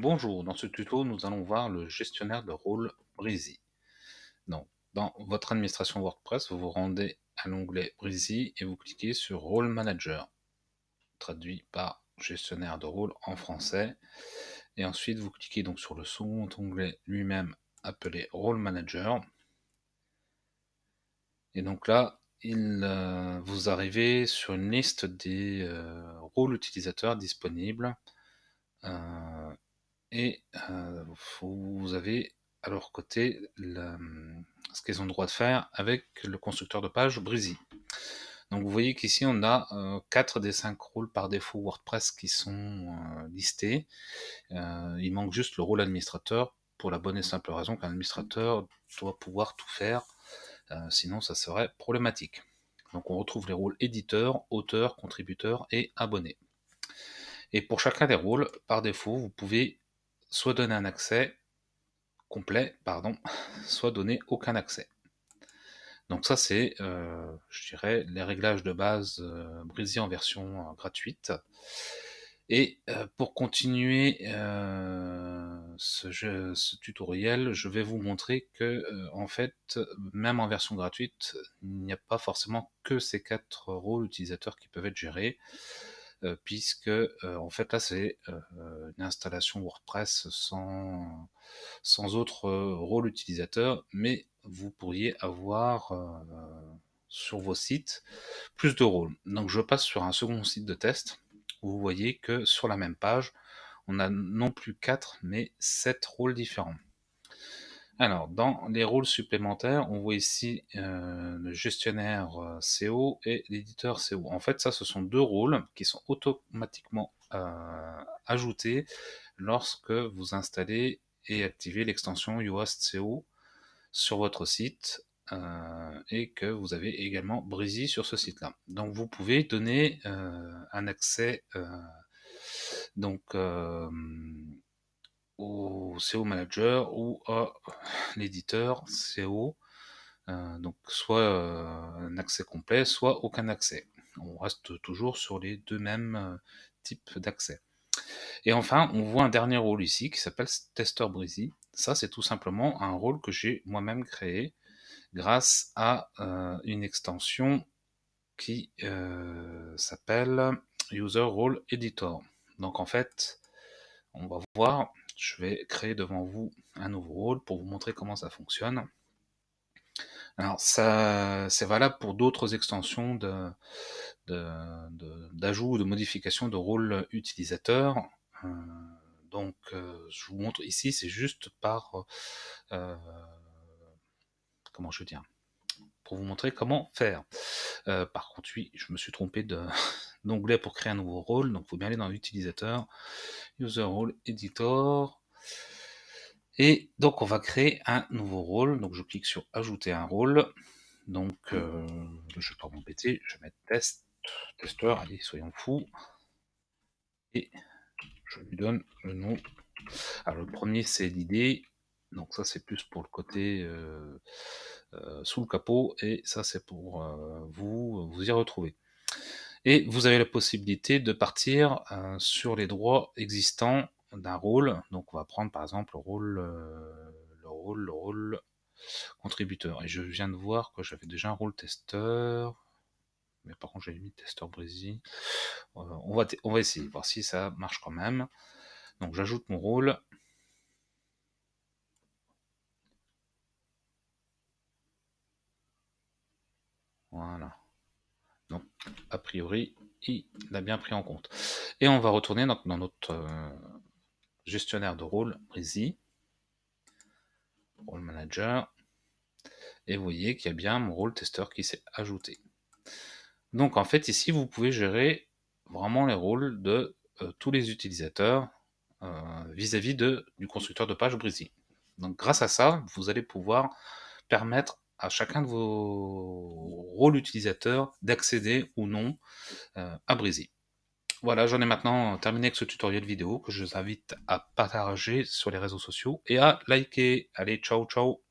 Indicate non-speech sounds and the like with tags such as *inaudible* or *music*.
Bonjour, dans ce tuto, nous allons voir le gestionnaire de rôle Breezy. Donc, dans votre administration WordPress, vous vous rendez à l'onglet Breezy et vous cliquez sur Role Manager, traduit par gestionnaire de rôle en français. Et ensuite, vous cliquez donc sur le second onglet lui-même appelé Role Manager. Et donc là, il, euh, vous arrivez sur une liste des euh, rôles utilisateurs disponibles. Euh, et euh, vous avez à leur côté hum, ce qu'ils ont le droit de faire avec le constructeur de page Brizy. Donc vous voyez qu'ici on a 4 euh, des 5 rôles par défaut WordPress qui sont euh, listés. il manque juste le rôle administrateur pour la bonne et simple raison qu'un administrateur doit pouvoir tout faire, sinon ça serait problématique. Donc on retrouve les rôles éditeur, auteur, contributeur et abonné. Et pour chacun des rôles, par défaut, vous pouvez soit donner un accès complet, pardon, *laughs* soit donner aucun accès. Donc ça c'est, euh, je dirais, les réglages de base euh, brisés en version euh, gratuite. Et pour continuer ce, ce, tutoriel, je vais vous montrer que en fait, même en version gratuite, il n'y a pas forcément que ces quatre rôles utilisateurs qui peuvent être gérés. Euh, puisque euh, en fait là c'est euh, une installation WordPress sans, sans autre rôle utilisateur, mais vous pourriez avoir sur vos sites plus de rôles. Donc je passe sur un second site de test où vous voyez que sur la même page, on a non plus 4 mais 7 rôles différents. Alors, dans les rôles supplémentaires, on voit ici euh, le gestionnaire euh, CO et l'éditeur CO. En fait, ça, ce sont deux rôles qui sont automatiquement euh, ajoutés lorsque vous installez et activez l'extension Yoast CO sur votre site et que vous avez également brisé sur ce site-là. Donc, vous pouvez donner un accès donc au SEO manager ou à l'éditeur SEO. Euh, donc soit euh, un accès complet, soit aucun accès. On reste toujours sur les deux mêmes euh, types d'accès. Et enfin, on voit un dernier rôle ici qui s'appelle Tester Breezy. Ça, c'est tout simplement un rôle que j'ai moi-même créé grâce à une extension qui s'appelle User Role Editor. Donc en fait, on va voir je vais créer devant vous un nouveau rôle pour vous montrer comment ça fonctionne. Alors ça, c'est valable pour d'autres extensions d'ajout de, de, de ou de modification de rôle utilisateur. Euh, donc euh, je vous montre ici, c'est juste par euh, comment je veux dire pour vous montrer comment faire. par contre, oui, je me suis trompé de, là pour créer un nouveau rôle. Donc, il faut bien aller dans l'utilisateur, user role, editor. Et donc, on va créer un nouveau rôle. Donc, je clique sur ajouter un rôle. Donc, euh, je vais pas m'embêter, je vais mettre test, testeur, allez, soyons fous. Et je lui donne le nom. Alors, le premier, c'est l'idée. Donc, ça, c'est plus pour le côté euh, euh, sous le capot. Et ça, c'est pour vous, vous y retrouver et vous avez la possibilité de partir euh, sur les droits existants d'un rôle. Donc on va prendre par exemple euh, le rôle, contributeur. Et je viens de voir que j'avais déjà un rôle testeur. Mais par contre, j'ai mis testeur Brésil. Euh, on, va on va essayer, voir si ça marche quand même. Donc j'ajoute mon rôle. Voilà a priori, il l'a bien pris en compte. Et on va retourner dans, notre euh, gestionnaire de rôle, Breezy, rôle manager, et vous voyez qu'il y a bien mon rôle testeur qui s'est ajouté. Donc en fait, ici, vous pouvez gérer vraiment les rôles de euh, tous les utilisateurs euh, vis-à-vis de du constructeur de page Brizy. Donc grâce à ça, vous allez pouvoir permettre à chacun de vos rôles utilisateurs d'accéder ou non euh, à Brésil. Voilà, j'en ai maintenant terminé avec ce tutoriel vidéo que je vous invite à partager sur les réseaux sociaux et à liker. Allez, ciao, ciao